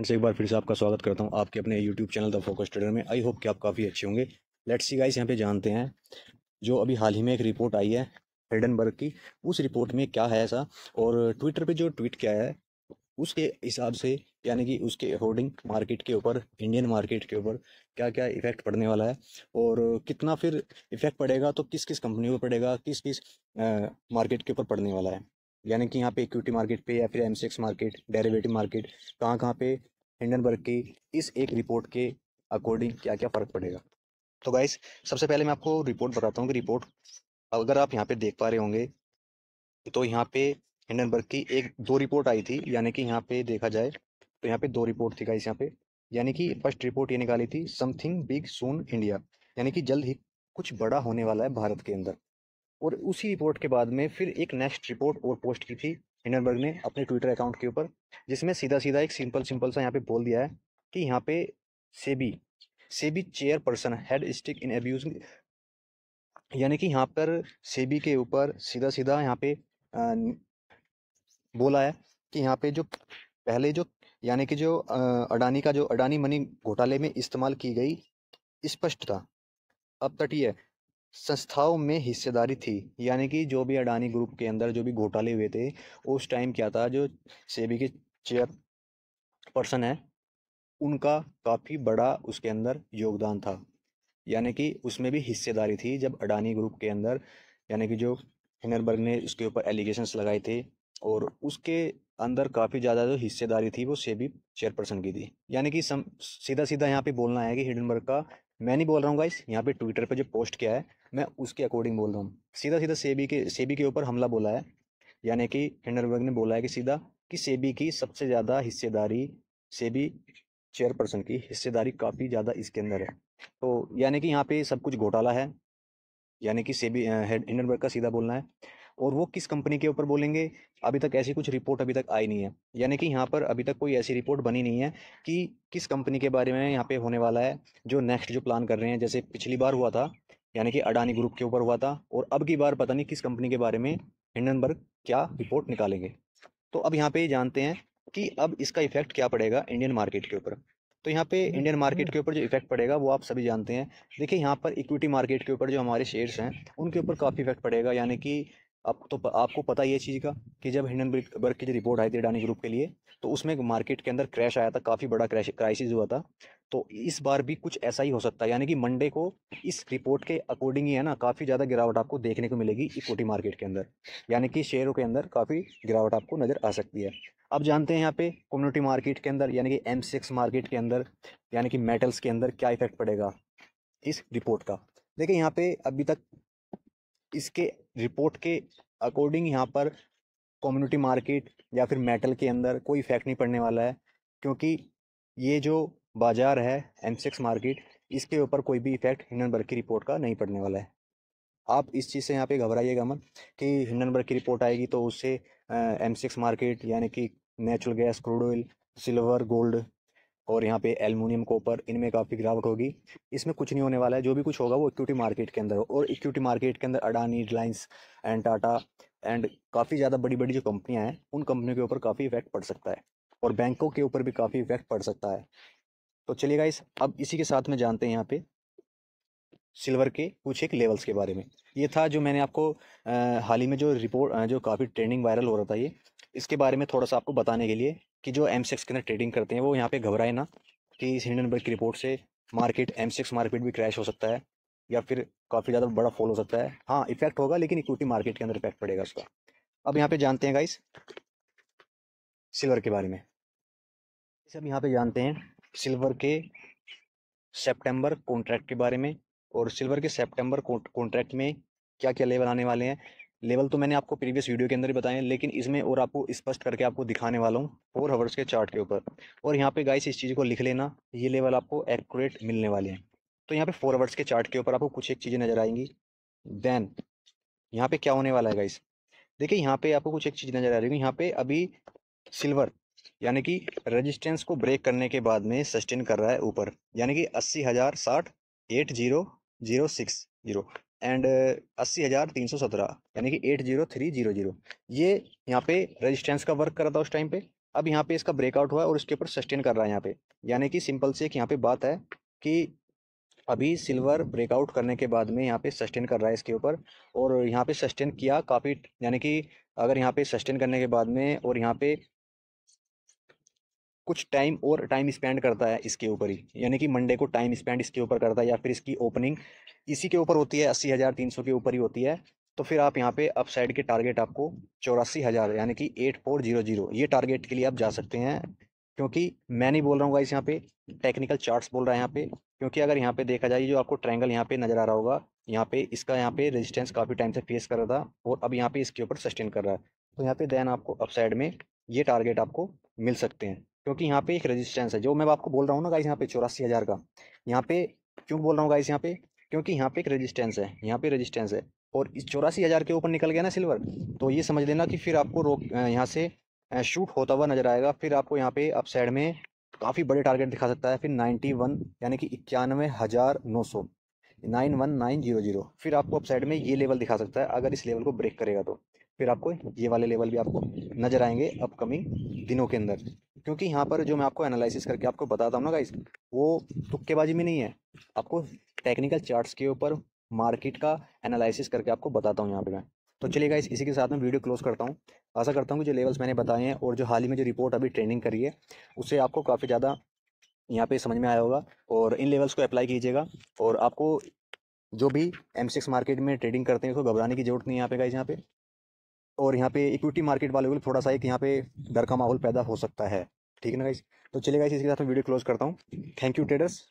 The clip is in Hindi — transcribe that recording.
फ्रेंड्स से एक बार फिर से आपका स्वागत करता हूँ आपके अपने YouTube channel the focus trader में आई होप कि आप काफ़ी अच्छे होंगे लेट्स सी गाइस यहाँ पे जानते हैं जो अभी हाल ही में एक रिपोर्ट आई है हेडनबर्ग की उस रिपोर्ट में क्या है ऐसा और ट्विटर पर जो ट्वीट किया है उसके हिसाब से यानी कि उसके होर्डिंग मार्केट के ऊपर इंडियन मार्केट के ऊपर क्या क्या इफेक्ट पड़ने वाला है और कितना फिर इफेक्ट पड़ेगा तो किस किस कंपनी पर पड़ेगा किस किस मार्केट के ऊपर पड़ने वाला है यानी कि यहाँ पे इक्विटी मार्केट पे या फिर एम मार्केट डेरिवेटिव मार्केट कहाँ कहाँ पे हिंडनबर्ग की इस एक रिपोर्ट के अकॉर्डिंग क्या क्या फ़र्क पड़ेगा तो गाइस सबसे पहले मैं आपको रिपोर्ट बताता हूँ कि रिपोर्ट अगर आप यहाँ पे देख पा रहे होंगे तो यहाँ पे हिंडनबर्ग की एक दो रिपोर्ट आई थी यानी कि यहाँ पे देखा जाए तो यहाँ पे दो रिपोर्ट थी गाइस यहाँ पे यानी कि फर्स्ट रिपोर्ट ये निकाली थी समथिंग बिग सोन इंडिया यानी कि जल्द ही कुछ बड़ा होने वाला है भारत के अंदर और उसी रिपोर्ट के बाद में फिर एक नेक्स्ट रिपोर्ट और पोस्ट की थी हिंडनबर्ग ने अपने ट्विटर अकाउंट के ऊपर जिसमें सीधा सीधा एक सिंपल सिंपल सा यहाँ पे बोल दिया है कि यहाँ पे SEBI SEBI chairperson head stick in abuse यानी कि यहाँ पर सेबी के ऊपर सीधा सीधा यहाँ पे आ, बोला है कि यहाँ पे जो पहले जो यानी कि जो अडानी का जो अडानी मनी घोटाले में इस्तेमाल की गई स्पष्ट था अब तटीय संस्थाओं में हिस्सेदारी थी यानी कि जो भी अडानी ग्रुप के अंदर जो भी घोटाले हुए थे उस टाइम क्या था जो सेबी के चेयर पर्सन है उनका काफ़ी बड़ा उसके अंदर योगदान था यानी कि उसमें भी हिस्सेदारी थी जब अडानी ग्रुप के अंदर यानी कि जो हिनरबर्ग ने उसके ऊपर एलिगेशंस लगाए थे और उसके अंदर काफ़ी ज़्यादा जो हिस्सेदारी थी वो सेबी चेयरपर्सन की थी यानी कि सम सीधा सीधा यहाँ पे बोलना है कि हिडनबर्ग का मैं नहीं बोल रहा हूँ गाइस यहाँ पे ट्विटर पे जो पोस्ट किया है मैं उसके अकॉर्डिंग बोल रहा हूँ सीधा सीधा सेबी के सेबी के ऊपर हमला बोला है यानी कि हिंडनबर्ग ने बोला है कि सीधा कि सेबी की सबसे ज़्यादा हिस्सेदारी सेबी चेयरपर्सन की हिस्सेदारी काफ़ी ज़्यादा इसके अंदर है तो यानी कि यहाँ पे सब कुछ घोटाला है यानी कि सेबी हिंडनबर्ग का सीधा बोलना है और वो किस कंपनी के ऊपर बोलेंगे अभी तक ऐसी कुछ रिपोर्ट अभी तक आई नहीं है यानी कि यहाँ पर अभी तक कोई ऐसी रिपोर्ट बनी नहीं है कि किस कंपनी के बारे में यहाँ पे होने वाला है जो नेक्स्ट जो प्लान कर रहे हैं जैसे पिछली बार हुआ था यानी कि अडानी ग्रुप के ऊपर हुआ था और अब की बार पता नहीं किस कंपनी के बारे में हिंडनबर्ग क्या रिपोर्ट निकालेंगे तो अब यहाँ पे जानते हैं कि अब इसका इफेक्ट क्या पड़ेगा इंडियन मार्केट के ऊपर तो यहाँ पे इंडियन मार्केट के ऊपर जो इफेक्ट पड़ेगा वो आप सभी जानते हैं देखिए यहाँ पर इक्विटी मार्केट के ऊपर जो हमारे शेयर्स हैं उनके ऊपर काफ़ी इफेक्ट पड़ेगा यानी कि अब तो आपको पता ही है चीज़ का कि जब हिंडन हिंडनबर्ग की जो रिपोर्ट आई थी अडानी ग्रुप के लिए तो उसमें मार्केट के अंदर क्रैश आया था काफ़ी बड़ा क्रैश क्राइसिस हुआ था तो इस बार भी कुछ ऐसा ही हो सकता है यानी कि मंडे को इस रिपोर्ट के अकॉर्डिंग ही है ना काफ़ी ज़्यादा गिरावट आपको देखने को मिलेगी इक्विटी मार्केट के अंदर यानी कि शेयरों के अंदर काफ़ी गिरावट आपको नज़र आ सकती है अब जानते हैं यहाँ पे कम्युनिटी मार्केट के अंदर यानी कि एम मार्केट के अंदर यानी कि मेटल्स के अंदर क्या इफेक्ट पड़ेगा इस रिपोर्ट का देखिए यहाँ पे अभी तक इसके रिपोर्ट के अकॉर्डिंग यहाँ पर कम्युनिटी मार्केट या फिर मेटल के अंदर कोई इफेक्ट नहीं पड़ने वाला है क्योंकि ये जो बाज़ार है एमसेक्स मार्केट इसके ऊपर कोई भी इफेक्ट हिंडनबर्ग की रिपोर्ट का नहीं पड़ने वाला है आप इस चीज़ से यहाँ पे घबराइएगा मत कि हिंडनबर्ग की रिपोर्ट आएगी तो उससे एम सिक्स मार्केट यानी कि natural gas crude oil silver gold और यहाँ पे एलमिनियम कॉपर इनमें काफ़ी गिरावट होगी इसमें कुछ नहीं होने वाला है जो भी कुछ होगा वो इक्विटी मार्केट के अंदर हो और इक्विटी मार्केट के अंदर अडानी रिलायंस एंड टाटा एंड काफ़ी ज़्यादा बड़ी बड़ी जो कंपनियाँ हैं उन कंपनियों के ऊपर काफ़ी इफेक्ट पड़ सकता है और बैंकों के ऊपर भी काफ़ी इफेक्ट पड़ सकता है तो चलिए गाइस अब इसी के साथ में जानते हैं यहाँ पे सिल्वर के कुछ एक लेवल्स के बारे में ये था जो मैंने आपको हाल ही में जो रिपोर्ट जो काफ़ी ट्रेंडिंग वायरल हो रहा था ये इसके बारे में थोड़ा सा आपको बताने के लिए कि जो एम के अंदर ट्रेडिंग करते हैं वो यहाँ पे घबराए ना कि इस हिंडनबर्ग की रिपोर्ट से मार्केट एम मार्केट भी क्रैश हो सकता है या फिर काफ़ी ज़्यादा बड़ा फॉल हो सकता है हाँ इफेक्ट होगा लेकिन इक्विटी मार्केट के अंदर इफेक्ट पड़ेगा उसका अब यहाँ पे जानते हैं गाइस सिल्वर के बारे में सब यहाँ पे जानते हैं सिल्वर के सितंबर कॉन्ट्रैक्ट के बारे में और सिल्वर के सितंबर कॉन्ट्रैक्ट में क्या क्या लेवल आने वाले हैं लेवल तो मैंने आपको प्रीवियस वीडियो के अंदर ही बताए लेकिन इसमें और आपको स्पष्ट करके आपको दिखाने वाला हूँ फोर हवर्स के चार्ट के ऊपर और यहाँ पे गाइस इस चीज़ को लिख लेना ये लेवल आपको एक्यूरेट मिलने वाले हैं तो यहाँ पे फोर हवर्स के चार्ट के ऊपर आपको कुछ एक चीज़ें नजर आएंगी देन यहाँ पे क्या होने वाला है गाइस देखिए यहाँ पे आपको कुछ एक चीज़ नजर आ रही है यहाँ पे अभी सिल्वर यानी कि रजिस्टेंस को ब्रेक करने के बाद में सस्टेन कर रहा है ऊपर यानी कि अस्सी हज़ार साठ eight zero zero six zero and uh, अस्सी हज़ार तीन सौ सत्रह यानी कि eight zero three zero zero ये यहाँ पे रेजिस्टेंस का वर्क कर रहा था उस टाइम पे अब यहाँ पे इसका ब्रेकआउट हुआ और इसके ऊपर सस्टेन कर रहा है यहाँ पे यानी कि सिंपल से एक यहाँ पे बात है कि अभी सिल्वर ब्रेकआउट करने के बाद में यहाँ पे सस्टेन कर रहा है इसके ऊपर और यहाँ पे सस्टेन किया काफ़ी यानी कि अगर यहाँ पे सस्टेन करने के बाद में और यहाँ पे कुछ टाइम और टाइम स्पेंड करता है इसके ऊपर ही यानी कि मंडे को टाइम स्पेंड इसके ऊपर करता है या फिर इसकी ओपनिंग इसी के ऊपर होती है अस्सी हज़ार तीन सौ के ऊपर ही होती है तो फिर आप यहाँ पे अपसाइड के टारगेट आपको चौरासी हज़ार यानी कि एट फोर जीरो जीरो ये टारगेट के लिए आप जा सकते हैं क्योंकि मैं नहीं बोल रहा हूँ गाइस यहाँ पे टेक्निकल चार्ट्स बोल रहा है यहाँ पे क्योंकि अगर यहाँ पे देखा जाए जो आपको ट्रायंगल यहाँ पे नजर आ रहा होगा यहाँ पे इसका यहाँ पे रेजिस्टेंस काफ़ी टाइम से फेस कर रहा था और अब यहाँ पे इसके ऊपर सस्टेन कर रहा है तो यहाँ पे देन आपको अपसाइड में ये टारगेट आपको मिल सकते हैं क्योंकि यहाँ पे एक रेजिस्टेंस है जो मैं आपको बोल रहा हूँ ना गाइस यहाँ पे चौरासी हज़ार का यहाँ पे क्यों बोल रहा हूँ गाइस यहाँ पे क्योंकि यहाँ पे एक रेजिस्टेंस है यहाँ पे रेजिस्टेंस है और इस चौरासी हज़ार के ऊपर निकल गया ना सिल्वर तो ये समझ लेना कि फिर आपको रोक यहाँ से शूट होता हुआ नजर आएगा फिर आपको यहाँ पे अप साइड में काफ़ी बड़े टारगेट दिखा सकता है फिर नाइन्टी वन यानी कि इक्यानवे हज़ार नौ सौ nine one nine zero zero फिर आपको अप साइड में ये लेवल दिखा सकता है अगर इस लेवल को ब्रेक करेगा तो फिर आपको ये वाले लेवल भी आपको नजर आएंगे अपकमिंग दिनों के अंदर क्योंकि यहाँ पर जो मैं आपको एनालिसिस करके आपको बताता हूँ ना गाइस वो तुक्केबाजी में नहीं है आपको टेक्निकल चार्ट्स के ऊपर मार्केट का एनालिसिस करके आपको बताता हूँ यहाँ पे मैं तो चलिए गाइस इसी के साथ मैं वीडियो क्लोज करता हूँ आशा करता हूँ कि जो लेवल्स मैंने बताए हैं और जो हाल ही में जो रिपोर्ट अभी ट्रेंडिंग करी है उससे आपको काफ़ी ज़्यादा यहाँ पर समझ में आया होगा और इन लेवल्स को अप्लाई कीजिएगा और आपको जो भी एम मार्केट में ट्रेडिंग करते हैं उसको घबराने की जरूरत नहीं है यहाँ पे गाइस यहाँ पे और यहाँ पे इक्विटी मार्केट वाले को थोड़ा सा एक यहाँ पे डर का माहौल पैदा हो सकता है ठीक है ना गाइस तो चलिए गाइस इसके साथ मैं वीडियो क्लोज करता हूँ थैंक यू ट्रेडर्स